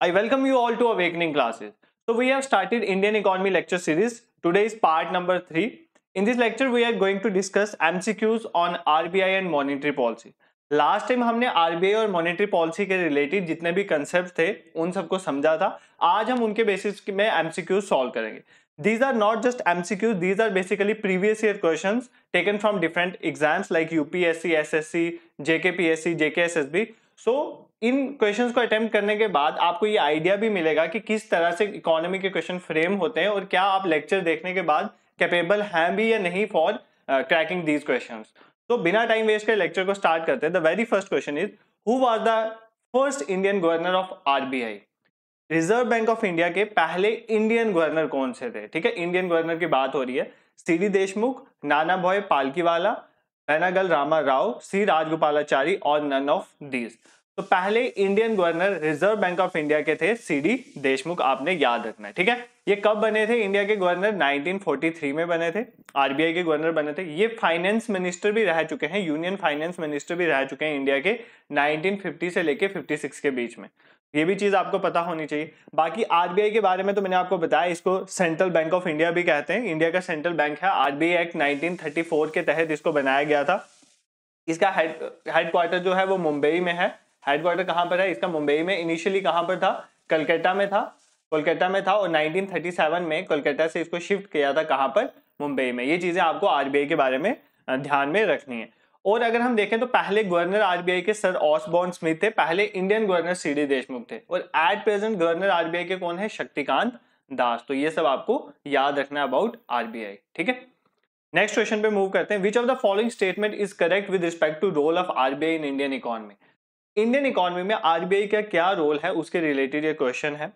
I welcome you all to Awakening classes. So we have started Indian economy lecture series. Today is part number 3. In this lecture we are going to discuss MCQs on RBI and monetary policy. Last time हमने RBI और monetary policy के related जितने भी concept थे उन सबको समझा था आज हम उनके बेसिस में एमसीक्यू सॉल्व करेंगे these are not just MCQs, these are basically previous year questions taken from different exams like UPSC, SSC, JKPSC, JKSSB. So इन क्वेश्चंस को अटेम्प्ट करने के बाद आपको ये आइडिया भी मिलेगा कि किस तरह से इकोनॉमी के क्वेश्चन फ्रेम होते हैं और क्या आप लेक्चर देखने के बाद कैपेबल हैं भी या नहीं फॉर क्रैकिंग दीज क्वेश्चन तो बिना टाइम वेस्ट के लेक्चर को स्टार्ट करते हैं the very first question is who was the first Indian governor of RBI Reserve Bank of India के पहले इंडियन गवर्नर कौन से थे ठीक है इंडियन गवर्नर की बात हो रही है सी देशमुख नाना भॉय पालकीवाला बैनागल रामा राव सी राजगोपालाचारी और नन ऑफ दीज तो पहले Indian governor Reserve Bank of India के थे सीडी देशमुख आपने याद रखना ठीक है ये कब बने थे इंडिया के गवर्नर 1943 में बने थे आरबीआई के गवर्नर बने थे ये फाइनेंस मिनिस्टर भी रह चुके हैं यूनियन फाइनेंस मिनिस्टर भी रह चुके हैं इंडिया के 1950 से लेके 56 के बीच में ये भी चीज आपको पता होनी चाहिए बाकी आरबीआई के बारे में तो मैंने आपको बताया इसको सेंट्रल बैंक ऑफ इंडिया भी कहते हैं इंडिया का सेंट्रल बैंक है आरबीआई एक्ट नाइनटीन के तहत इसको बनाया गया था इसका हेड हेडक्वार्टर जो है वो मुंबई में है हेडक्वार्टर कहाँ पर है इसका मुंबई में इनिशियली कहाँ पर था कलकत्ता में था कोलकाता में था और 1937 में कोलकाता से इसको शिफ्ट किया था कहाँ पर मुंबई में ये चीज़ें आपको आरबीआई के बारे में ध्यान में रखनी है और अगर हम देखें तो पहले गवर्नर आरबीआई के सर ऑसबॉर्न स्मिथ थे पहले Indian governor C D Deshmukh थे और एट प्रेजेंट गवर्नर आरबीआई के कौन है शक्तिकांत दास तो ये सब आपको याद रखना अबाउट आरबीआई ठीक है नेक्स्ट क्वेश्चन पे मूव करते हैं which of the following statement is correct with respect to role of RBI in Indian economy Indian economy में आरबीआई का क्या रोल है उसके रिलेटेड ये क्वेश्चन है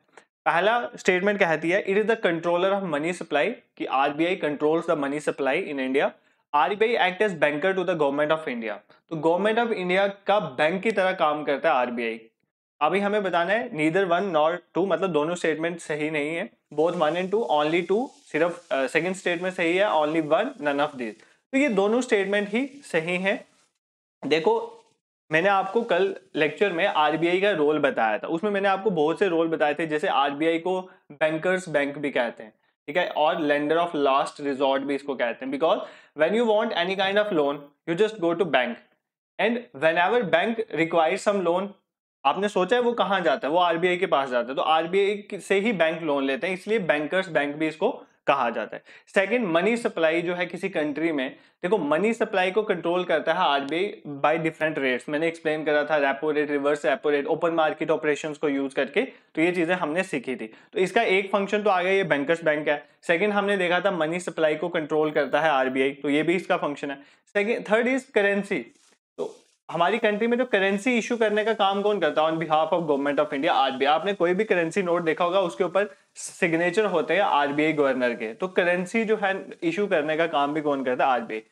पहला स्टेटमेंट कहती है it is the controller of money supply कि RBI controls the money supply in India RBI act as banker to the government of India तो गवर्नमेंट ऑफ इंडिया का बैंक की तरह काम करता है आरबीआई अभी हमें बताना है नीदर वन नॉट टू मतलब दोनों स्टेटमेंट सही नहीं है both one and two only two सिर्फ सेकेंड uh, स्टेटमेंट सही है only one none of this तो ये दोनों स्टेटमेंट ही सही है देखो मैंने आपको कल लेक्चर में आर का रोल बताया था उसमें मैंने आपको बहुत से रोल बताए थे जैसे आर को बैंकर्स बैंक भी कहते हैं ठीक है और लेंडर ऑफ लास्ट रिजॉर्ट भी इसको कहते हैं because when you want any kind of loan you just go to bank and whenever bank require some loan आपने सोचा है वो कहाँ जाता है वो आर के पास जाता है तो आर से ही बैंक लोन लेते हैं इसलिए बैंकर्स बैंक भी इसको कहा जाता है सेकंड मनी सप्लाई जो है किसी कंट्री में देखो मनी सप्लाई को कंट्रोल करता है आरबीआई बाय डिफरेंट रेट्स मैंने एक्सप्लेन करा था repo rate reverse repo rate open market operations को यूज करके तो ये चीजें हमने सीखी थी तो इसका एक फंक्शन तो आ गया ये बैंकर्स बैंक है सेकंड हमने देखा था मनी सप्लाई को कंट्रोल करता है आरबीआई तो ये भी इसका फंक्शन है सेकेंड थर्ड इज करेंसी तो हमारी कंट्री में जो करेंसी इशू करने का काम कौन करता है on behalf of government of India RBI आपने कोई भी करेंसी नोट देखा होगा उसके ऊपर सिग्नेचर होते हैं आरबीआई गवर्नर के तो करेंसी जो है इशू करने का काम भी कौन करता है आरबीआई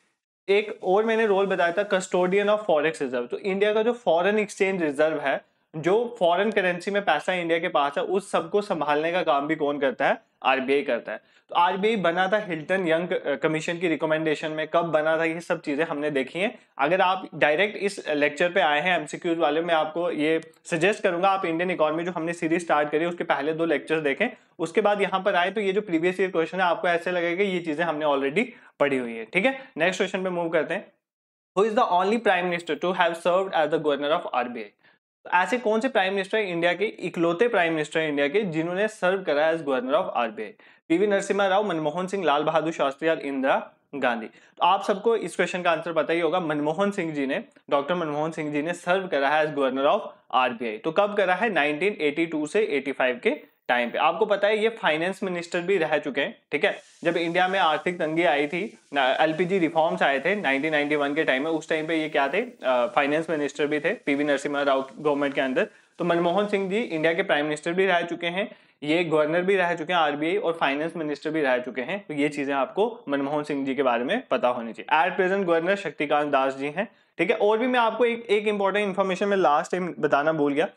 एक और मैंने रोल बताया था कस्टोडियन ऑफ फॉरेक्स रिजर्व तो इंडिया का जो फॉरन एक्सचेंज रिजर्व है जो फॉरन करेंसी में पैसा इंडिया के पास है उस सबको संभालने का काम भी कौन करता है आरबीआई करता है तो आरबीआई बना था हिल्टन यंग कमीशन की रिकमेंडेशन में कब बना था ये सब चीज़ें हमने देखी हैं अगर आप डायरेक्ट इस लेक्चर पे आए हैं एमसीक्यूज वाले में आपको ये सजेस्ट करूंगा आप इंडियन इकोनॉमी जो हमने सीरीज स्टार्ट करी उसके पहले दो लेक्चर देखें उसके बाद यहाँ पर आए तो ये जो प्रीवियस ईयर क्वेश्चन है आपको ऐसे लगेगा ये चीज़ें हमने ऑलरेडी पढ़ी हुई है ठीक है नेक्स्ट क्वेश्चन पे मूव करते हैं who is the only prime minister to have serve as the governor of RBI तो ऐसे कौन से प्राइम मिनिस्टर इंडिया के इकलौते प्राइम मिनिस्टर है इंडिया के जिन्होंने सर्व करा as governor of RBI PV Narasimha Rao Manmohan Singh Lal Bahadur Shastri और इंदिरा गांधी तो आप सबको इस क्वेश्चन का आंसर पता ही होगा मनमोहन सिंह जी ने डॉक्टर मनमोहन सिंह जी ने सर्व करा है एज गवर्नर ऑफ आरबीआई तो कब करा है 1982 से 85 के टाइम पे आपको पता है ये फाइनेंस मिनिस्टर भी रह चुके हैं ठीक है जब इंडिया में आर्थिक तंगी आई थी एलपीजी रिफॉर्म्स आए थे 1991 के टाइम में उस टाइम पे ये क्या थे फाइनेंस मिनिस्टर भी थे पीवी नरसिम्हा राव गवर्नमेंट के अंदर तो मनमोहन सिंह जी इंडिया के प्राइम मिनिस्टर भी रह चुके हैं ये गवर्नर भी रह चुके हैं आरबीआई और फाइनेंस मिनिस्टर भी रह चुके हैं तो ये चीजें आपको मनमोहन सिंह जी के बारे में पता होनी चाहिए at present governor Shaktikanta Das ji हैं ठीक है और भी मैं आपको एक एक इंपॉर्टेंट इन्फॉर्मेशन में लास्ट टाइम बताना भूल गया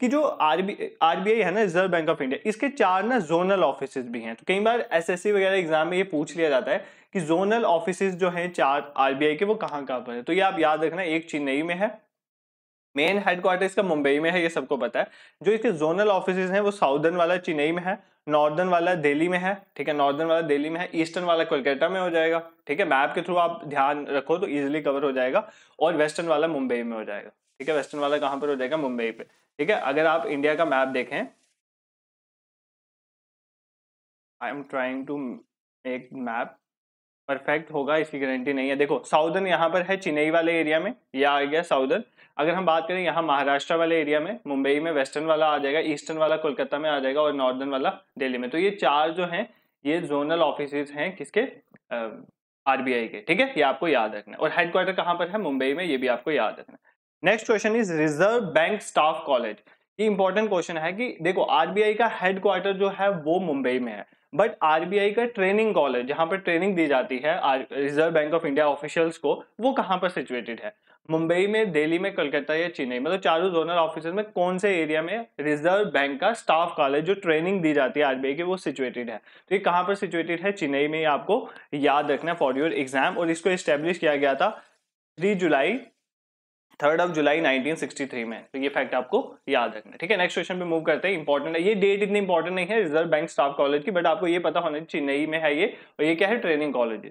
कि जो आरबी आरबीआई है ना रिजर्व बैंक ऑफ इंडिया इसके चार ना जोनल ऑफिस भी हैं तो कई बार एसएससी वगैरह एग्जाम में ये पूछ लिया जाता है कि जोनल ऑफिस जो हैं चार आरबीआई के वो कहाँ कहाँ पर है तो ये आप याद रखना एक चेन्नई में है मेन हेडक्वार्टर इसका मुंबई में है ये सबको पता है जो इसके जोनल ऑफिस हैं वो साउदर्न वाला चेन्नई में है नॉर्दर्न वाला दिल्ली में है ठीक है नॉर्दर्न वाला दिल्ली में है ईस्टर्न वाला कोलकाता में हो जाएगा ठीक है मैप के थ्रू आप ध्यान रखो तो इजिली कवर हो जाएगा और वेस्टर्न वाला मुंबई में हो जाएगा ठीक है वेस्टर्न वाला कहाँ पर हो जाएगा मुंबई पर ठीक है अगर आप इंडिया का मैप देखें I am trying to make map perfect होगा इसकी गारंटी नहीं है देखो साउदर्न यहाँ पर है चेन्नई वाले एरिया में यह आ गया साउदर्न अगर हम बात करें यहाँ महाराष्ट्र वाले एरिया में मुंबई में वेस्टर्न वाला आ जाएगा ईस्टर्न वाला कोलकाता में आ जाएगा और नॉर्दर्न वाला दिल्ली में तो ये चार जो हैं ये जोनल ऑफिस हैं किसके आरबीआई के ठीक है ये आपको याद रखना और हेडक्वार्टर कहाँ पर है मुंबई में ये भी आपको याद रखना next question is Reserve Bank staff college ये इंपॉर्टेंट क्वेश्चन है कि देखो आरबीआई का हेडक्वार्टर जो है वो मुंबई में है बट आरबीआई का ट्रेनिंग कॉलेज जहां पर ट्रेनिंग दी जाती है Reserve Bank of India officials को वो कहां पर सिचुएटेड है मुंबई में दिल्ली में कलकत्ता या चेन्नई मतलब चारों जोनल ऑफिस में कौन से एरिया में रिजर्व बैंक का स्टाफ कॉलेज जो ट्रेनिंग दी जाती है आरबीआई की वो सिचुएटेड है तो ये कहाँ पर सिचुएटेड है चेन्नई में आपको याद रखना फॉर योर एग्जाम और इसको एस्टेब्लिश किया गया था three July third of July 1963 में तो ये फैक्ट आपको याद रखना ठीक है नेक्स्ट क्वेश्चन पे मूव करते हैं इंपॉर्टेंट है ये डेट इतनी इंपॉर्टेंट नहीं है रिजर्व बैंक स्टाफ कॉलेज की बट आपको ये पता होना चाहिए में है ये और ये क्या है training college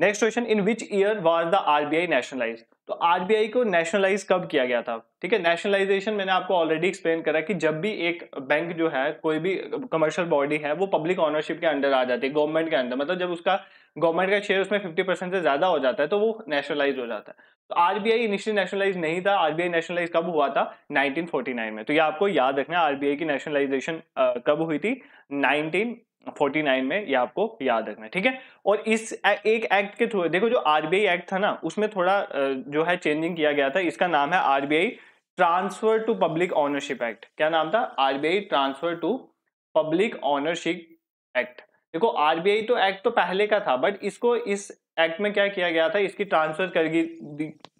next question in which year was the RBI nationalise तो आरबीआई को नेशनलाइज कब किया गया था ठीक है नेशनलाइजेशन मैंने आपको ऑलरेडी एक्सप्लेन करा कि जब भी एक बैंक जो है कोई भी कमर्शियल बॉडी है वो पब्लिक ऑनरशिप के अंडर आ जाती है गवर्नमेंट के अंदर मतलब जब उसका गवर्नमेंट का शेयर उसमें फिफ्टी परसेंट से ज्यादा हो जाता है तो वो नेशनलाइज हो जाता है तो आरबीआई इनिशियली नेशनलाइज नहीं था आरबीआई नेशनलाइज कब हुआ था 1949 में तो ये आपको याद रखना है आरबीआई की नेशनलाइजेशन कब हुई थी 1949 में ये आपको याद रखना है ठीक है और इस एक एक्ट के थ्रू देखो जो आरबीआई एक्ट था ना उसमें थोड़ा जो है चेंजिंग किया गया था इसका नाम है RBI transfer to public ownership act क्या नाम था RBI transfer to public ownership act देखो आरबीआई तो एक्ट तो पहले का था बट इसको इस एक्ट में क्या किया गया था इसकी ट्रांसफर कर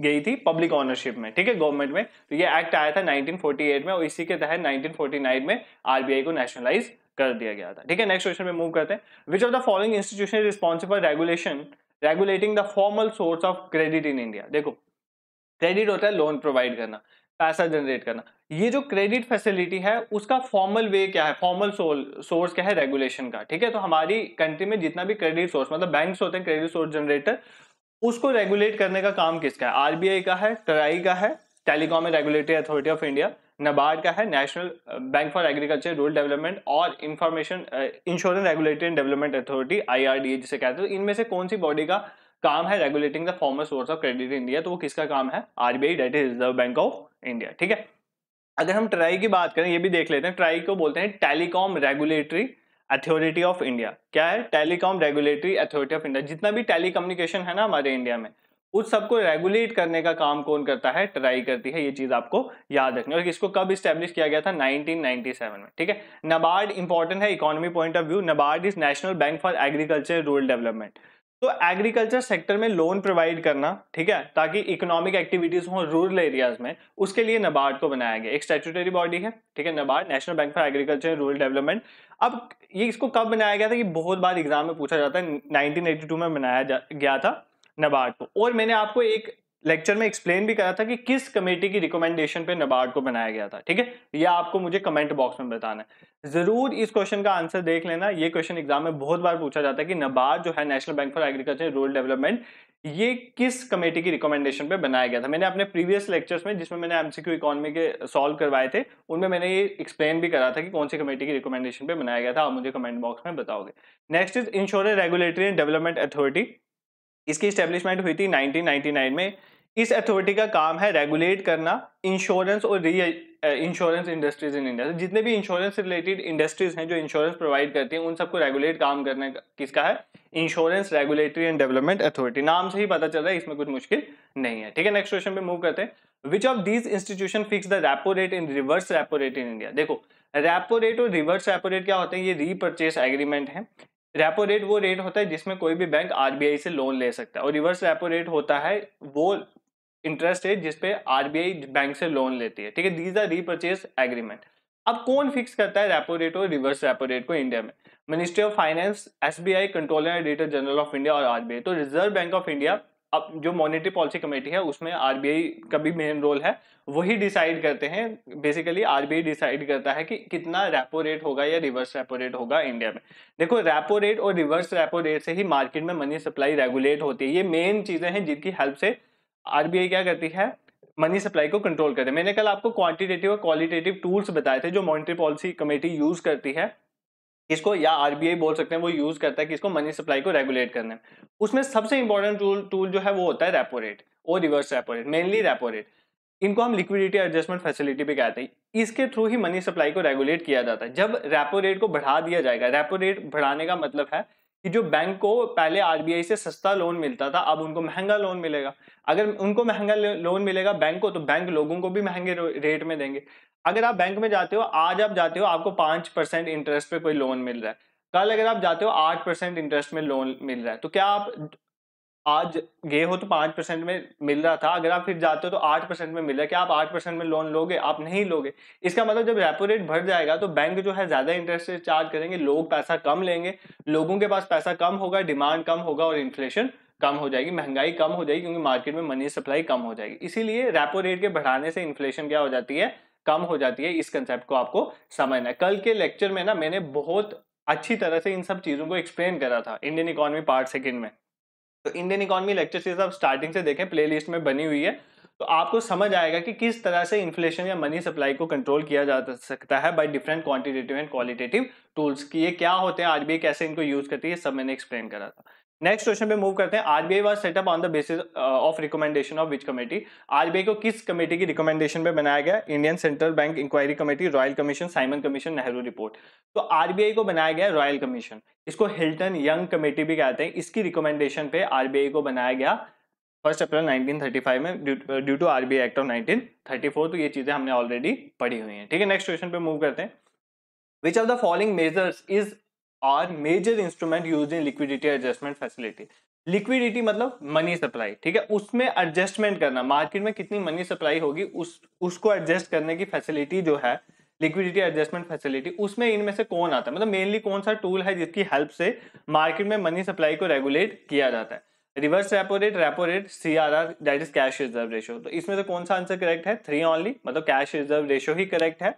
गई थी पब्लिक ऑनरशिप में ठीक है गवर्नमेंट में तो ये एक्ट आया था 1948 में और इसी के तहत 1949 में आरबीआई को नेशनलाइज कर दिया गया था ठीक है नेक्स्ट क्वेश्चन में मूव करते हैं which of the following institution is responsible regulation regulating the formal source of credit in India देखो क्रेडिट होता है लोन प्रोवाइड करना पैसा जनरेट करना ये जो क्रेडिट फैसिलिटी है उसका फॉर्मल वे क्या है फॉर्मल सोर्स क्या है रेगुलेशन का ठीक है तो हमारी कंट्री में जितना भी क्रेडिट सोर्स मतलब बैंक्स होते हैं क्रेडिट सोर्स जनरेटर उसको रेगुलेट करने का काम किसका है आरबीआई का है ट्राई का है telecom regulatory authority of India NABARD का है national bank for agriculture rural development और information insurance regulatory and development authority IRDA जिसे कहते हैं तो इनमें से कौन सी बॉडी का काम है regulating the former source of credit India तो वो किसका काम है RBI that is Reserve Bank of India ठीक है अगर हम ट्राई की बात करें ये भी देख लेते हैं ट्राई को बोलते हैं telecom regulatory authority of India क्या है telecom regulatory authority of India जितना भी टेलीकम्युनिकेशन है ना हमारे इंडिया में उस सबको रेगुलेट करने का काम कौन करता है ट्राई करती है ये चीज आपको याद रखनी और इसको कब स्टेब्लिश किया गया था 1997 में ठीक है नबार्ड इंपॉर्टेंट है economy point of view NABARD is national bank for agriculture rural development तो एग्रीकल्चर सेक्टर में लोन प्रोवाइड करना ठीक है ताकि इकोनॉमिक एक्टिविटीज हो रूरल एरियाज में उसके लिए नबार्ड को बनाया गया एक स्टेचुटरी बॉडी है ठीक है NABARD national bank for agriculture and rural development अब ये इसको कब बनाया गया था कि बहुत बार एग्जाम में पूछा जाता है 1982 में बनाया जा, गया था नबार्ड को और मैंने आपको एक लेक्चर में एक्सप्लेन भी करा था कि किस कमेटी की रिकमेंडेशन पे नबार्ड को बनाया गया था ठीक है ये आपको मुझे कमेंट बॉक्स में बताना है जरूर इस क्वेश्चन का आंसर देख लेना ये क्वेश्चन एग्जाम में बहुत बार पूछा जाता है कि नबार्ड जो है national bank for agriculture rural development ये किस कमेटी की रिकमेंडेशन पे बनाया गया था मैंने अपने प्रीवियस लेक्चर्स में जिसमें मैंने एमसीक्यू इकोनॉमी के सॉल्व करवाए थे उनमें मैंने ये एक्सप्लेन भी करा था कि कौन सी कमेटी की रिकमेंडेशन पे बनाया गया था आप मुझे कमेंट बॉक्स में बताओगे next is insurance regulatory and development authority इसकी स्टेब्लिशमेंट हुई थी नाइनटीन में इस अथॉरिटी का काम है रेगुलेट करना इंश्योरेंस और री इंश्योरेंस इंडस्ट्रीज इन इंडिया जितने भी इंश्योरेंस रिलेटेड इंडस्ट्रीज हैं जो इंश्योरेंस प्रोवाइड करती हैं उन सबको रेगुलेट काम करने का किसका है insurance regulatory and development authority नाम से ही पता चल रहा है इसमें कुछ मुश्किल नहीं है ठीक है नेक्स्ट क्वेश्चन पे मूव करते हैं which of these institution fix the repo rate in reverse repo rate in India देखो रेपो रेट और रिवर्स रेपो रेट क्या होते हैं ये रीपर्चेस एग्रीमेंट है रेपो रेट वो रेट होता है जिसमें कोई भी बैंक आरबीआई से लोन ले सकता है और रिवर्स रेपो रेट होता है वो इंटरेस्ट है जिसपे आरबीआई बैंक से लोन लेती है ठीक है दीज आर रीपर्चेज एग्रीमेंट अब कौन फिक्स करता है रेपो रेट और रिवर्स रेपो रेट को इंडिया में ministry of finance SBI controller auditor general of India और आरबीआई तो रिजर्व बैंक ऑफ इंडिया अब जो मॉनेटरी पॉलिसी कमेटी है उसमें आरबीआई का भी मेन रोल है वही डिसाइड करते हैं बेसिकली आरबीआई डिसाइड करता है कि कितना रेपो रेट होगा या रिवर्स रेपो रेट होगा इंडिया में देखो रेपो रेट और रिवर्स रेपो रेट से ही मार्केट में मनी सप्लाई रेगुलेट होती है ये मेन चीज़ें हैं जिनकी हेल्प से आरबीआई क्या करती है मनी सप्लाई को कंट्रोल हैं मैंने कल आपको क्वांटिटेटिव और क्वालिटेटिव टूल्स बताए थे जो मॉनिटरी पॉलिसी कमेटी यूज करती है इसको या आरबीआई बोल सकते हैं वो यूज करता है कि इसको मनी सप्लाई को रेगुलेट करने उसमें सबसे इंपॉर्टेंट टूल टूल जो है वो होता है रेपो रेट और reverse repo rate mainly repo rate इनको हम लिक्विडिटी एडजस्टमेंट फैसिलिटी भी कहते हैं इसके थ्रू ही मनी सप्लाई को रेगुलेट किया जाता है जब रेपो रेट को बढ़ा दिया जाएगा रेपो रेट बढ़ाने का मतलब है कि जो बैंक को पहले आरबीआई से सस्ता लोन मिलता था अब उनको महंगा लोन मिलेगा अगर उनको महंगा लोन मिलेगा बैंक को तो बैंक लोगों को भी महंगे रेट में देंगे अगर आप बैंक में जाते हो आज आप जाते हो आपको पांच परसेंट इंटरेस्ट पे कोई लोन मिल रहा है कल अगर आप जाते हो आठ परसेंट इंटरेस्ट में लोन मिल रहा है तो क्या आप आज गए हो तो पाँच परसेंट में मिल रहा था अगर आप फिर जाते हो तो आठ परसेंट में मिल रहा है क्या आप आठ परसेंट में लोन लोगे आप नहीं लोगे इसका मतलब जब रेपो रेट बढ़ जाएगा तो बैंक जो है ज़्यादा इंटरेस्ट रेट चार्ज करेंगे लोग पैसा कम लेंगे लोगों के पास पैसा कम होगा डिमांड कम होगा और इन्फ्लेशन कम हो जाएगी महंगाई कम हो जाएगी क्योंकि मार्केट में मनी सप्लाई कम हो जाएगी इसीलिए रेपो रेट के बढ़ाने से इन्फ्लेशन क्या हो जाती है कम हो जाती है इस कंसेप्ट को आपको समझना है कल के लेक्चर में ना मैंने बहुत अच्छी तरह से इन सब चीज़ों को एक्सप्लेन करा था इंडियन इकोनॉमी पार्ट सेकेंड में तो इंडियन इकोनॉमी लेक्चर सीरीज आप स्टार्टिंग से देखें प्लेलिस्ट में बनी हुई है तो आपको समझ आएगा कि किस तरह से इन्फ्लेशन या मनी सप्लाई को कंट्रोल किया जा सकता है by different quantitative and qualitative tools की ये क्या होते हैं आज भी कैसे इनको यूज करती है सब मैंने एक्सप्लेन करा था नेक्स्ट क्वेश्चन पे मूव करते हैं RBI was set up on the basis of recommendation of which committee RBI को किस कमेटी की रिकमेंडेशन पे बनाया गया Indian central bank inquiry committee royal commission Simon commission Nehru report तो आरबीआई को बनाया गया रॉयल कमीशन इसको हिल्टन यंग कमेटी भी कहते हैं इसकी रिकमेंडेशन पे आरबीआई को बनाया गया फर्स्ट अप्रैल 1935 में due to RBI act of 1934 तो ये चीजें हमने ऑलरेडी पढ़ी हुई हैं ठीक है नेक्स्ट क्वेश्चन पे मूव करते हैं which of the following measures is are major instrument use in liquidity adjustment facility liquidity मतलब मनी सप्लाई ठीक है उसमें एडजस्टमेंट करना मार्केट में कितनी मनी सप्लाई होगी उस उसको एडजस्ट करने की फैसिलिटी जो है लिक्विडिटी एडजस्टमेंट फैसिलिटी उसमें इनमें से कौन आता है मतलब मेनली कौन सा टूल है जिसकी हेल्प से मार्केट में मनी सप्लाई को रेगुलेट किया जाता है reverse repo rate repo rate C R R that is cash reserve ratio तो इसमें से कौन सा आंसर करेक्ट है थ्री ऑनली मतलब कैश रिजर्व रेशो ही करेक्ट है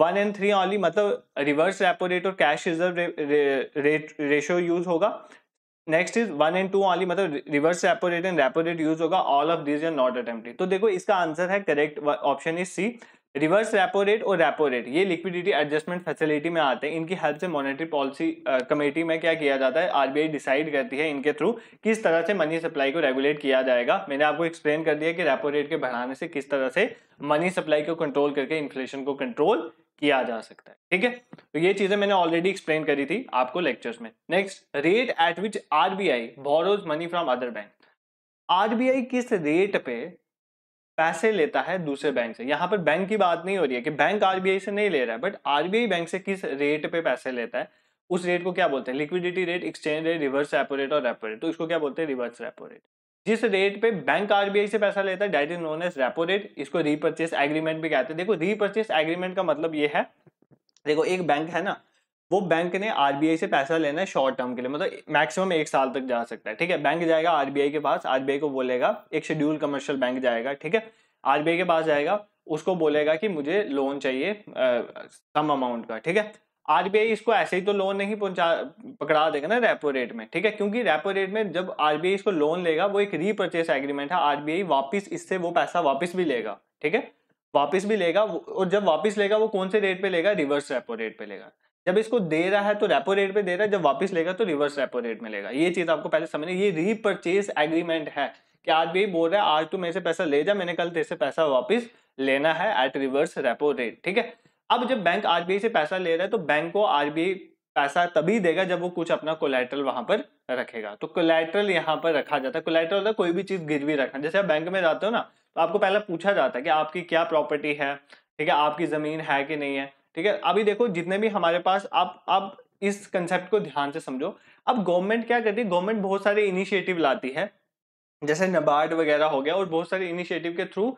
वन एंड थ्री ऑनली मतलब रिवर्स रेपो रेट और cash reserve re, re, rate ratio use होगा next is one and two only मतलब reverse repo rate and repo rate use होगा all of this are not attempted तो देखो इसका answer है correct option is C reverse repo rate और repo rate ये liquidity adjustment facility में आते हैं इनकी हेल्प से मॉनेटरी पॉलिसी कमेटी में क्या किया जाता है आरबीआई डिसाइड करती है इनके थ्रू किस तरह से मनी सप्लाई को रेगुलेट किया जाएगा मैंने आपको एक्सप्लेन कर दिया कि रेपो रेट के बढ़ाने से किस तरह से मनी सप्लाई को कंट्रोल करके इन्फ्लेशन को कंट्रोल किया जा सकता है ठीक है तो ये चीजें मैंने ऑलरेडी एक्सप्लेन करी थी आपको लेक्चर्स में next rate at which RBI borrows money from other bank RBI किस रेट पे पैसे लेता है दूसरे बैंक से यहाँ पर बैंक की बात नहीं हो रही है कि बैंक आरबीआई से नहीं ले रहा है बट आरबीआई बैंक से किस रेट पे पैसे लेता है उस रेट को क्या बोलते हैं liquidity rate exchange rate reverse repo rate और रेपो रेट तो इसको क्या बोलते हैं रिवर्स रेपो रेट जिस रेट पे बैंक आरबीआई से पैसा लेता है that is known as repo rate इसको रीपर्चेस एग्रीमेंट भी कहते हैं देखो रीपर्चेस एग्रीमेंट का मतलब ये है देखो एक बैंक है ना वो बैंक ने आरबीआई से पैसा लेना है शॉर्ट टर्म के लिए मतलब मैक्सिमम एक साल तक जा सकता है ठीक है बैंक जाएगा आरबीआई के पास आरबीआई को बोलेगा एक शेड्यूल कमर्शियल बैंक जाएगा ठीक है आरबीआई के पास जाएगा उसको बोलेगा कि मुझे लोन चाहिए कम अमाउंट का ठीक है आरबीआई इसको ऐसे ही तो लोन नहीं पहुंचा पकड़ा देगा ना रेपो रेट में ठीक है क्योंकि रेपो रेट में जब आरबीआई इसको लोन लेगा वो एक रीपर्चेस एग्रीमेंट है आरबीआई वापस इससे वो पैसा वापस भी लेगा ठीक है वापस भी लेगा और जब वापस लेगा वो कौन से रेट पे लेगा रिवर्स रेपो रेट पे लेगा जब इसको दे रहा है तो रेपो रेट पे दे रहा है जब वापस लेगा तो रिवर्स रेपो रेट में लेगा ये चीज आपको पहले समझना ये रीपर्चेस एग्रीमेंट है कि आरबीआई बोल रहा है आज तू मेरे से पैसा ले जा मैंने कल तेरे से पैसा वापस लेना है एट रिवर्स रेपो रेट ठीक है अब जब बैंक आरबीआई से पैसा ले रहा है तो बैंक को आरबीआई पैसा तभी देगा जब वो कुछ अपना कोलेट्रल वहां पर रखेगा तो कोलेट्रल यहाँ पर रखा जाता है कोलेट्रल होता है कोई भी चीज गिरवी रखना जैसे आप बैंक में जाते हो ना तो आपको पहले पूछा जाता है कि आपकी क्या प्रॉपर्टी है ठीक है आपकी जमीन है कि नहीं है ठीक है अभी देखो जितने भी हमारे पास आप आप इस कंसेप्ट को ध्यान से समझो अब गवर्नमेंट क्या करती है गवर्नमेंट बहुत सारे इनिशिएटिव लाती है जैसे नबार्ड वगैरह हो गया और बहुत सारे इनिशिएटिव के थ्रू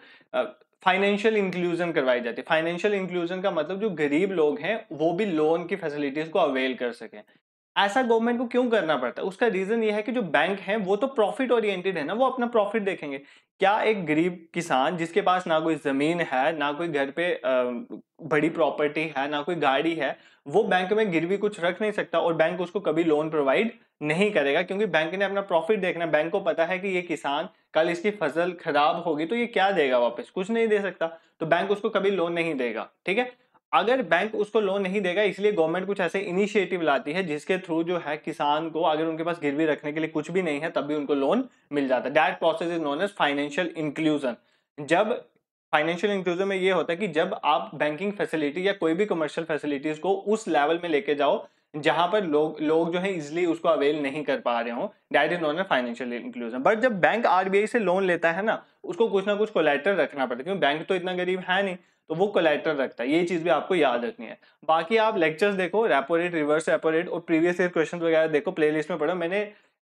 फाइनेंशियल इंक्लूजन करवाई जाती है फाइनेंशियल इंक्लूजन का मतलब जो गरीब लोग हैं वो भी लोन की फैसिलिटीज को अवेल कर सकें ऐसा गवर्नमेंट को क्यों करना पड़ता है उसका रीजन ये है कि जो बैंक है वो तो प्रॉफिट ओरिएंटेड है ना वो अपना प्रॉफिट देखेंगे क्या एक गरीब किसान जिसके पास ना कोई जमीन है ना कोई घर पे बड़ी प्रॉपर्टी है ना कोई गाड़ी है वो बैंक में गिरवी कुछ रख नहीं सकता और बैंक उसको कभी लोन प्रोवाइड नहीं करेगा क्योंकि बैंक ने अपना प्रॉफिट देखना बैंक को पता है कि ये किसान कल इसकी फसल खराब होगी तो ये क्या देगा वापस कुछ नहीं दे सकता तो बैंक उसको कभी लोन नहीं देगा ठीक है अगर बैंक उसको लोन नहीं देगा इसलिए गवर्नमेंट कुछ ऐसे इनिशिएटिव लाती है जिसके थ्रू जो है किसान को अगर उनके पास गिरवी रखने के लिए कुछ भी नहीं है तब भी उनको लोन मिल जाता है that process is known as financial inclusion जब फाइनेंशियल इंक्लूजन में ये होता है कि जब आप बैंकिंग फैसिलिटी या कोई भी कमर्शियल फैसिलिटीज को उस लेवल में लेके जाओ जहां पर लोग लोग जो है इजिली उसको अवेल नहीं कर पा रहे हो that is known as financial inclusion but जब बैंक आरबीआई से लोन लेता है ना उसको कुछ ना कुछ कोलेटर रखना पड़ता है क्योंकि बैंक तो इतना गरीब है नहीं तो वो कोलेटर रखता है ये चीज़ भी आपको याद रखनी है बाकी आप लेक्चर्स देखो repo rate reverse repo rate और प्रीवियस ईयर क्वेश्चन वगैरह देखो प्लेलिस्ट में पढ़ो मैंने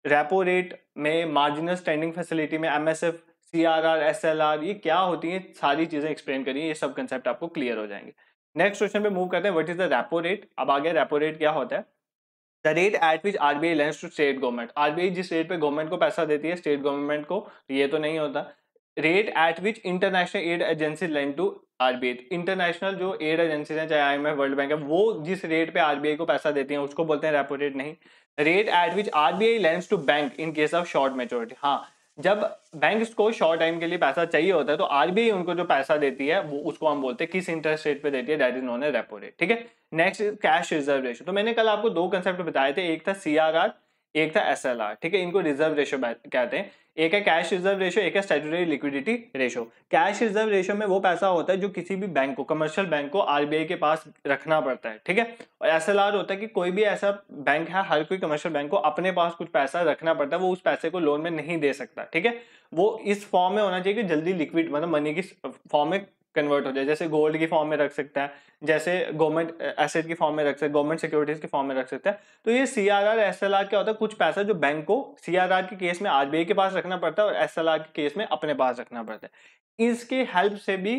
रेपो रेट में मार्जिनल स्टैंडिंग फैसिलिटी में M S F C R R S L R ये क्या होती है सारी चीज़ें एक्सप्लेन करिए ये सब कंसेप्ट आपको क्लियर हो जाएंगे नेक्स्ट क्वेश्चन पे मूव करते हैं what is the repo rate अब आगे रेपो रेट क्या होता है the rate at which RBI lends to state government RBI जिस रेट पे गवर्नमेंट को पैसा देती है स्टेट गवर्नमेंट को तो ये तो नहीं होता rate at which international aid agency lend to RBI international जो एड एजेंसी है चाहे आई वर्ल्ड बैंक है वो जिस रेट पे आरबीआई को पैसा देती है उसको बोलते हैं रेपो रेट नहीं rate at which RBI lends to bank in case of short maturity हाँ जब बैंक को शॉर्ट टाइम के लिए पैसा चाहिए होता है तो आरबीआई उनको जो पैसा देती है वो उसको हम बोलते हैं किस इंटरेस्ट रेट पे देती है that is known as repo rate ठीक है नेक्स्ट कैश रिजर्व रेशो तो मैंने कल आपको दो कंसेप्ट बताए थे एक था सीआरआर एक था एस ठीक है इनको रिजर्व रेशो कहते हैं एक है कैश रिजर्व रेशो एक है statutory liquidity ratio cash reserve ratio में वो पैसा होता है जो किसी भी बैंक को कमर्शियल बैंक को आरबीआई के पास रखना पड़ता है ठीक है और एस होता है कि कोई भी ऐसा बैंक है हर कोई कमर्शियल बैंक को अपने पास कुछ पैसा रखना पड़ता है वो उस पैसे को लोन में नहीं दे सकता ठीक है वो इस फॉर्म में होना चाहिए कि जल्दी लिक्विड मतलब मनी की फॉर्म में कन्वर्ट हो जाए जैसे गोल्ड की फॉर्म में रख सकता है जैसे गवर्नमेंट एसेट की फॉर्म में रख सकते गवर्नमेंट सिक्योरिटीज की फॉर्म में रख सकते हैं तो ये C R R S L R क्या होता है कुछ पैसा जो बैंक को सी आर आर के केस में आर बी आई के पास रखना पड़ता है और एस एल आर के केस में अपने पास रखना पड़ता है इसकी हेल्प से भी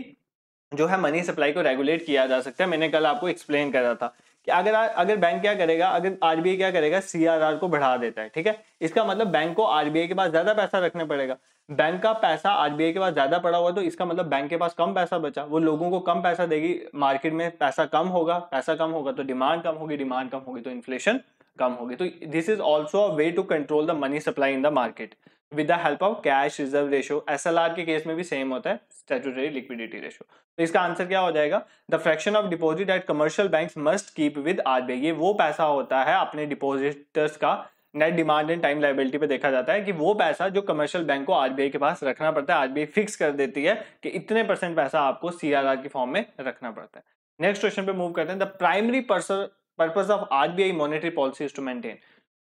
जो है मनी सप्लाई को रेगुलेट किया जा सकता है मैंने कल आपको एक्सप्लेन करा था कि अगर अगर बैंक क्या करेगा अगर आरबीआई क्या करेगा सीआरआर को बढ़ा देता है ठीक है इसका मतलब बैंक को आरबीआई के पास ज्यादा पैसा रखना पड़ेगा बैंक का पैसा आरबीआई के पास ज्यादा पड़ा हुआ तो इसका मतलब बैंक के पास कम पैसा बचा वो लोगों को कम पैसा देगी मार्केट में पैसा कम होगा पैसा कम होगा तो डिमांड कम होगी डिमांड कम होगी तो इन्फ्लेशन कम होगी तो this is also a way to control the money supply in the market with the help of cash reserve ratio S L के केस में भी सेम होता है स्टेचुटरी लिक्विडिटी रेशो तो इसका आंसर क्या हो जाएगा the fraction of deposit at commercial bank must keep with R ये वो पैसा होता है अपने डिपोजिटर्स का net demand and time liability पे देखा जाता है कि वो पैसा जो कमर्शियल बैंक को आरबीआई के पास रखना पड़ता है आरबीआई फिक्स कर देती है कि इतने परसेंट पैसा आपको सीआरआर की फॉर्म में रखना पड़ता है नेक्स्ट क्वेश्चन पे मूव करते हैं the primary person purpose of RBI monetary policy is to maintain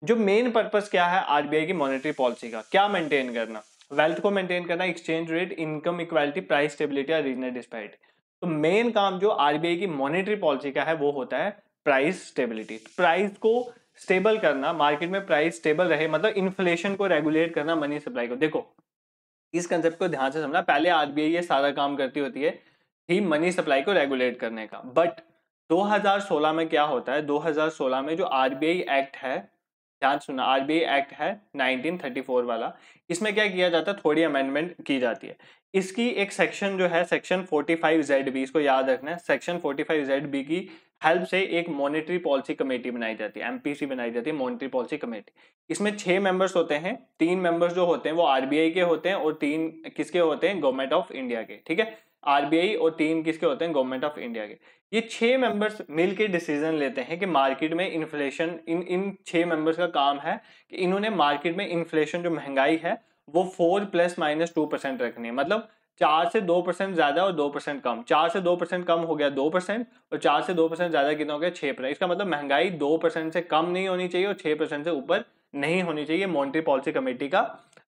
जो मेन पर्पज क्या है आरबीआई की मॉनेटरी पॉलिसी का क्या मेंटेन करना वेल्थ को मेंटेन करना exchange rate income equality price stability और रीजनल डिस्पैरिटी तो मेन काम जो आरबीआई की मॉनेटरी पॉलिसी का है वो होता है प्राइस स्टेबिलिटी प्राइस को स्टेबल करना मार्केट में प्राइस स्टेबल रहे मतलब इन्फ्लेशन को रेगुलेट करना मनी सप्लाई को देखो इस कंसेप्ट को ध्यान से समझना पहले आरबीआई ये सारा काम करती होती है ही मनी सप्लाई को रेगुलेट करने का बट 2016 में क्या होता है 2016 में जो आरबीआई एक्ट है ध्यान सुना आरबीआई एक्ट है 1934 वाला इसमें क्या किया जाता है थोड़ी अमेंडमेंट की जाती है इसकी एक सेक्शन जो है सेक्शन 45 जेड बी इसको याद रखना है सेक्शन 45 जेड बी की हेल्प से एक मॉनेटरी पॉलिसी कमेटी बनाई जाती है एमपीसी बनाई जाती है मॉनेटरी पॉलिसी कमेटी इसमें छह मेंबर्स होते हैं तीन मेंबर्स जो होते हैं वो आरबीआई के होते हैं और तीन किसके होते हैं गवर्नमेंट ऑफ इंडिया के ठीक है आरबीआई और तीन किसके होते हैं गवर्नमेंट ऑफ इंडिया के ये छह मेंबर्स मिल के डिसीजन लेते हैं कि मार्केट में इन्फ्लेशन इन इन छह मेंबर्स का काम है कि इन्होंने मार्केट में इन्फ्लेशन जो महंगाई है वो four plus minus two percent रखनी है मतलब चार से दो परसेंट ज्यादा और दो परसेंट कम चार से दो परसेंट कम हो गया दो परसेंट और चार से दो परसेंट ज्यादा कितना हो गया छह परसेंट इसका मतलब महंगाई दो परसेंट से कम नहीं होनी चाहिए और छह परसेंट से ऊपर नहीं होनी चाहिए मॉनिटरी पॉलिसी कमेटी का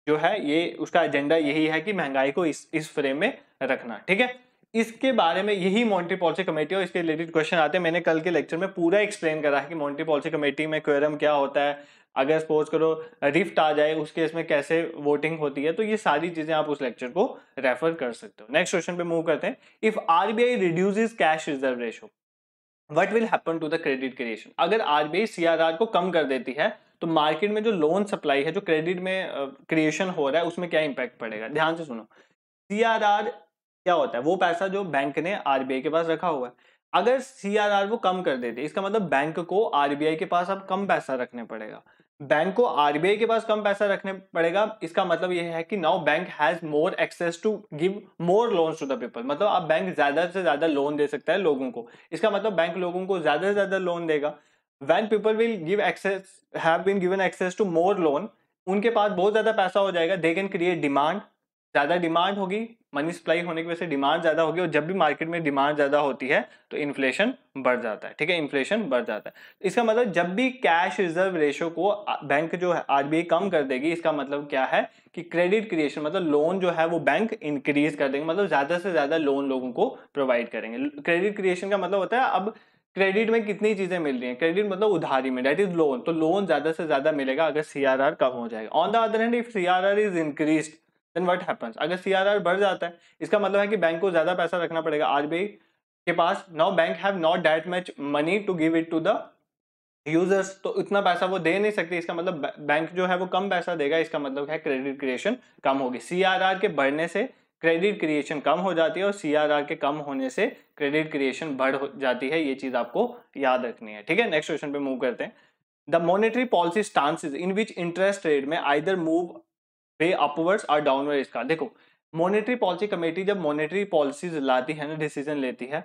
जो है ये उसका एजेंडा यही है कि महंगाई को इस इस फ्रेम में रखना ठीक है इसके बारे में यही मॉनिटरी पॉलिसी कमेटी और इसके रिलेटेड क्वेश्चन आते हैं मैंने कल के लेक्चर में पूरा एक्सप्लेन करा है कि मॉनिटरी पॉलिसी कमेटी में क्वेरम क्या होता है अगर सपोज करो रिफ्ट आ जाए उसके इसमें कैसे वोटिंग होती है तो ये सारी चीजें आप उस लेक्चर को रेफर कर सकते हो नेक्स्ट क्वेश्चन पे मूव करते हैं if RBI reduce cash reserve ratio what will happen to the credit creation अगर आरबीआई सीआरआर को कम कर देती है तो मार्केट में जो लोन सप्लाई है जो क्रेडिट में क्रिएशन हो रहा है उसमें क्या इम्पैक्ट पड़ेगा ध्यान से सुनो सी क्या होता है वो पैसा जो बैंक ने आरबीआई के पास रखा हुआ है अगर सी वो कम कर देते इसका मतलब बैंक को आरबीआई के पास अब कम पैसा रखने पड़ेगा बैंक को आरबीआई के पास कम पैसा रखने पड़ेगा इसका मतलब यह है कि now bank has more access to give more loan to the people मतलब अब बैंक ज्यादा से ज्यादा लोन दे सकता है लोगों को इसका मतलब बैंक लोगों को ज्यादा से ज्यादा लोन देगा when people will give access have been given access to more loan उनके पास बहुत ज़्यादा पैसा हो जाएगा दे कैन क्रिएट डिमांड ज़्यादा डिमांड होगी मनी सप्लाई होने की वजह से डिमांड ज़्यादा होगी और जब भी मार्केट में डिमांड ज़्यादा होती है तो इन्फ्लेशन बढ़ जाता है ठीक है इन्फ्लेशन बढ़ जाता है इसका मतलब जब भी कैश रिजर्व रेशो को बैंक जो है आर कम कर देगी इसका मतलब क्या है कि क्रेडिट क्रिएशन मतलब लोन जो है वो बैंक इंक्रीज कर देंगे मतलब ज़्यादा से ज़्यादा लोन लोगों को प्रोवाइड करेंगे क्रेडिट क्रिएशन का मतलब होता है अब क्रेडिट में कितनी चीजें मिल रही हैं क्रेडिट मतलब उधारी में डेट इज लोन तो लोन ज्यादा से ज्यादा मिलेगा अगर आर कम हो जाएगा on the other hand if R is increase then what happens अगर सीआरआर बढ़ जाता है इसका मतलब है कि बैंक को ज्यादा पैसा रखना पड़ेगा आई के पास now bank have not that much money to give it to the users तो इतना पैसा वो दे नहीं सकते इसका मतलब बैंक जो है वो कम पैसा देगा इसका मतलब है क्रेडिट क्रिएशन कम होगी आर के बढ़ने से क्रेडिट क्रिएशन कम हो जाती है और सीआरआर के कम होने से क्रेडिट क्रिएशन बढ़ जाती है ये चीज आपको याद रखनी है ठीक है नेक्स्ट क्वेश्चन पे मूव करते हैं the monetary policy stance in which interest rate में आइदर मूव वे अपवर्ड्स और डाउनवर्ड इसका देखो मॉनेटरी पॉलिसी कमेटी जब मॉनेटरी पॉलिसीज लाती है ना डिसीजन लेती है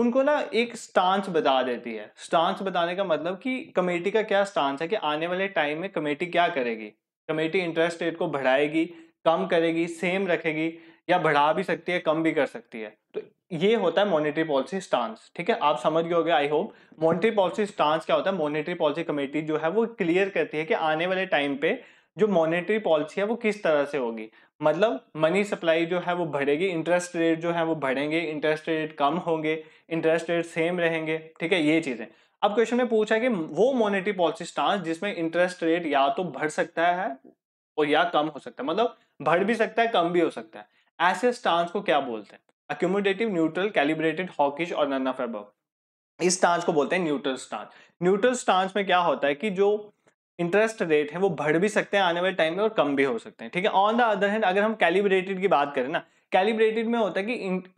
उनको ना एक स्टांस बता देती है स्टांस बताने का मतलब कि कमेटी का क्या स्टांस है कि आने वाले टाइम में कमेटी क्या करेगी कमेटी इंटरेस्ट रेट को बढ़ाएगी कम करेगी सेम रखेगी या बढ़ा भी सकती है कम भी कर सकती है तो ये होता है मॉनेटरी पॉलिसी स्टांस ठीक है आप समझ गए होगे I hope monetary policy stance क्या होता है मॉनेटरी पॉलिसी कमेटी जो है वो क्लियर करती है कि आने वाले टाइम पे जो मॉनेटरी पॉलिसी है वो किस तरह से होगी मतलब मनी सप्लाई जो है वो बढ़ेगी इंटरेस्ट रेट जो है वो बढ़ेंगे इंटरेस्ट रेट कम होंगे इंटरेस्ट रेट सेम रहेंगे ठीक है ये चीज़ें अब क्वेश्चन में पूछा है कि वो मॉनेटरी पॉलिसी स्टांस जिसमें इंटरेस्ट रेट या तो बढ़ सकता है और या कम हो सकता है मतलब बढ़ भी सकता है कम भी हो सकता है ऐसे स्टांस को क्या बोलते हैं अक्यूमोडेटिव न्यूट्रल कैलिब्रेटेड हॉकिश और नन्ना फेब इस स्टांस को बोलते हैं न्यूट्रल स्टांस न्यूट्रल स्टांस में क्या होता है कि जो इंटरेस्ट रेट है वो बढ़ भी सकते हैं आने वाले टाइम में और कम भी हो सकते हैं ठीक है ऑन द अदर हैंड अगर हम कैलिब्रेटेड की बात करें ना कैलिब्रेटेड में होता है कि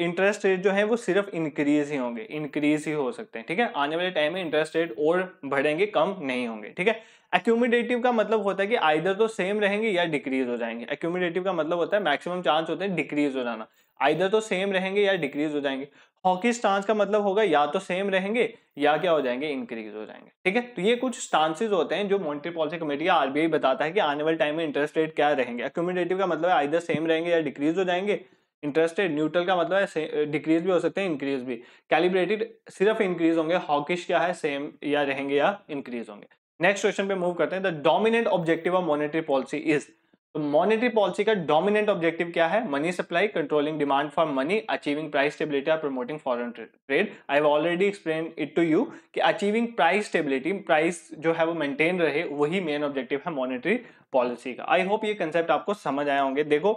इंटरेस्ट रेट जो है वो सिर्फ इंक्रीज ही होंगे इंक्रीज ही हो सकते हैं ठीक है आने वाले टाइम में इंटरेस्ट रेट और बढ़ेंगे कम नहीं होंगे ठीक है एक्यूमिडेटिव का मतलब होता है कि आइधर तो सेम रहेंगे या डिक्रीज हो जाएंगे एक्यूमिडेटिव का मतलब होता है मैक्सिमम चांस होते हैं डिक्रीज हो जाना आइधर तो सेम रहेंगे या डिक्रीज हो जाएंगे हॉकी स्टांस का मतलब होगा या तो सेम रहेंगे या क्या हो जाएंगे इंक्रीज हो जाएंगे ठीक है तो ये कुछ स्टांसेस होते हैं जो मॉनिटरी पॉलिसी कमेटी या आरबीआई बताता है कि आने वाले टाइम में इंटरेस्ट रेट क्या रहेंगे एक्यूमिडेटिव का मतलब आइधर सेम रहेंगे या डिक्रीज हो जाएंगे इंटरेस्ट रेट न्यूट्रल का मतलब है डिक्रीज भी हो सकते हैं इंक्रीज भी कैलिब्रेटेड सिर्फ इंक्रीज होंगे हॉकिश क्या है सेम या रहेंगे या इंक्रीज होंगे नेक्स्ट क्वेश्चन पे मूव करते हैं the dominant objective of monetary policy is तो मॉनेटरी पॉलिसी का डोमिनेंट ऑब्जेक्टिव क्या है money supply controlling demand for money achieving price stability और promoting foreign trade I have already explain it to you कि achieving price stability price जो है वो maintain रहे वही मेन ऑब्जेक्टिव है मॉनेटरी पॉलिसी का आई होप ये कंसेप्ट आपको समझ आया होंगे देखो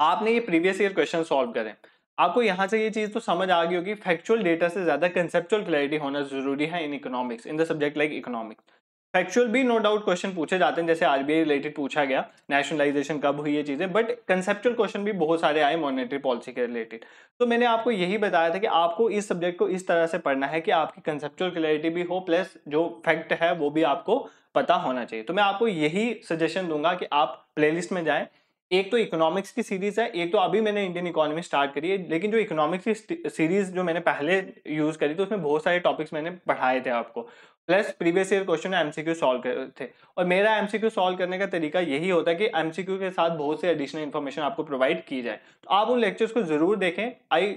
आपने ये प्रीवियस ईयर क्वेश्चन सॉल्व करें आपको यहाँ से ये चीज़ तो समझ आ गई होगी फैक्चुअल डेटा से ज़्यादा कंसेप्चुअल क्लैरिटी होना जरूरी है in economics in the subject like economics factual भी नो डाउट क्वेश्चन पूछे जाते हैं जैसे आरबीआई रिलेटेड पूछा गया नेशनलाइजेशन कब हुई ये चीज़ें बट कंसेप्चुअल क्वेश्चन भी बहुत सारे आए मॉनेटरी पॉलिसी के रिलेटेड तो मैंने आपको यही बताया था कि आपको इस सब्जेक्ट को इस तरह से पढ़ना है कि आपकी कंसेप्चुअल क्लैरिटी भी हो प्लस जो फैक्ट है वो भी आपको पता होना चाहिए तो मैं आपको यही सजेशन दूंगा कि आप प्लेलिस्ट में जाएं एक तो इकोनॉमिक्स की सीरीज है एक तो अभी मैंने इंडियन इकोनॉमी स्टार्ट करी है लेकिन जो इकोनॉमिक्स की सीरीज जो मैंने पहले यूज करी थी उसमें बहुत सारे टॉपिक्स मैंने पढ़ाए थे आपको plus previous year question MCQ solve करे थे और मेरा एमसीक्यू सॉल्व करने का तरीका यही होता है कि एमसीक्यू के साथ बहुत से एडिशनल इन्फॉर्मेशन आपको प्रोवाइड की जाए तो आप उन लेक्चर्स को जरूर देखें आई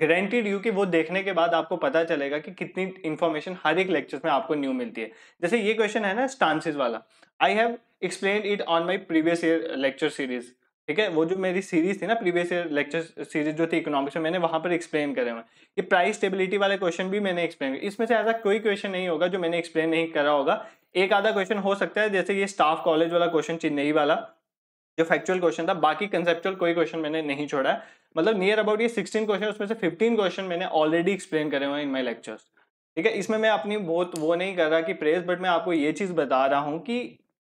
ग्रेंटेड यू कि वो देखने के बाद आपको पता चलेगा कि कितनी इन्फॉर्मेशन हर एक लेक्चर में आपको न्यू मिलती है जैसे ये क्वेश्चन है ना स्टांसेज वाला I have explain it on my previous year lecture series ठीक है वो जो मेरी सीरीज थी ना प्रीवियस ईयर लेक्चर सीरीज जो थी इकोनॉमिक्स में मैंने वहाँ पर एक्सप्लेन करे हुए ये प्राइस स्टेबिलिटी वाले क्वेश्चन भी मैंने एक्सप्लेन किया इसमें से ऐसा कोई क्वेश्चन नहीं होगा जो मैंने एक्सप्लेन नहीं करा होगा एक आधा क्वेश्चन हो सकता है जैसे ये स्टाफ कॉलेज वाला क्वेश्चन चेन्नई वाला जो फैक्चुअल क्वेश्चन था बाकी कंसेप्चुअल कोई क्वेश्चन मैंने नहीं छोड़ा मतलब नियर अबाउट ये 16 क्वेश्चन उसमें से 15 क्वेश्चन मैंने ऑलरेडी एक्सप्लेन करे हुए इन माई लेक्चर्स ठीक है इसमें मैं अपनी बहुत वो नहीं कर रहा कि प्रेस बट मैं आपको ये चीज़ बता रहा हूँ कि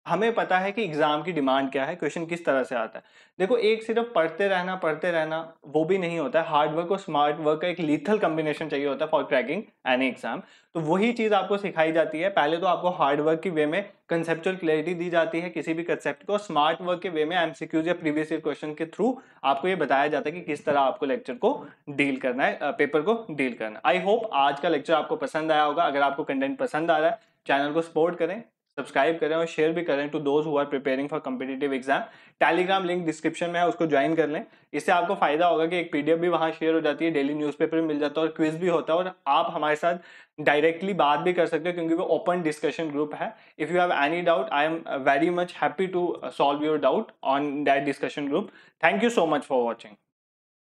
हमें पता है कि एग्ज़ाम की डिमांड क्या है क्वेश्चन किस तरह से आता है देखो एक सिर्फ पढ़ते रहना पढ़ते रहना वो भी नहीं होता है हार्ड वर्क और स्मार्ट वर्क का एक लीथल कम्बिनेशन चाहिए होता है फॉर क्रैकिंग एनी एग्ज़ाम तो वही चीज़ आपको सिखाई जाती है पहले तो आपको हार्ड वर्क की वे में कंसेप्चुअल क्लैरिटी दी जाती है किसी भी कंसेप्ट को स्मार्ट वर्क के वे में एम या प्रीवियस ईयर क्वेश्चन के थ्रू आपको ये बताया जाता है कि किस तरह आपको लेक्चर को डील करना है पेपर को डील करना आई होप आज का लेक्चर आपको पसंद आया होगा अगर आपको कंटेंट पसंद आ रहा है चैनल को सपोर्ट करें सब्सक्राइब करें और शेयर भी करें to those who are preparing for competitive exam telegram link description में है उसको ज्वाइन कर लें इससे आपको फायदा होगा कि एक पीडीएफ भी वहाँ शेयर हो जाती है डेली न्यूज़पेपर भी मिल जाता है और क्विज भी होता है और आप हमारे साथ डायरेक्टली बात भी कर सकते हो क्योंकि वो ओपन डिस्कशन ग्रुप है if you have any doubt I am very much happy to solve your doubt on that discussion group thank you so much for watching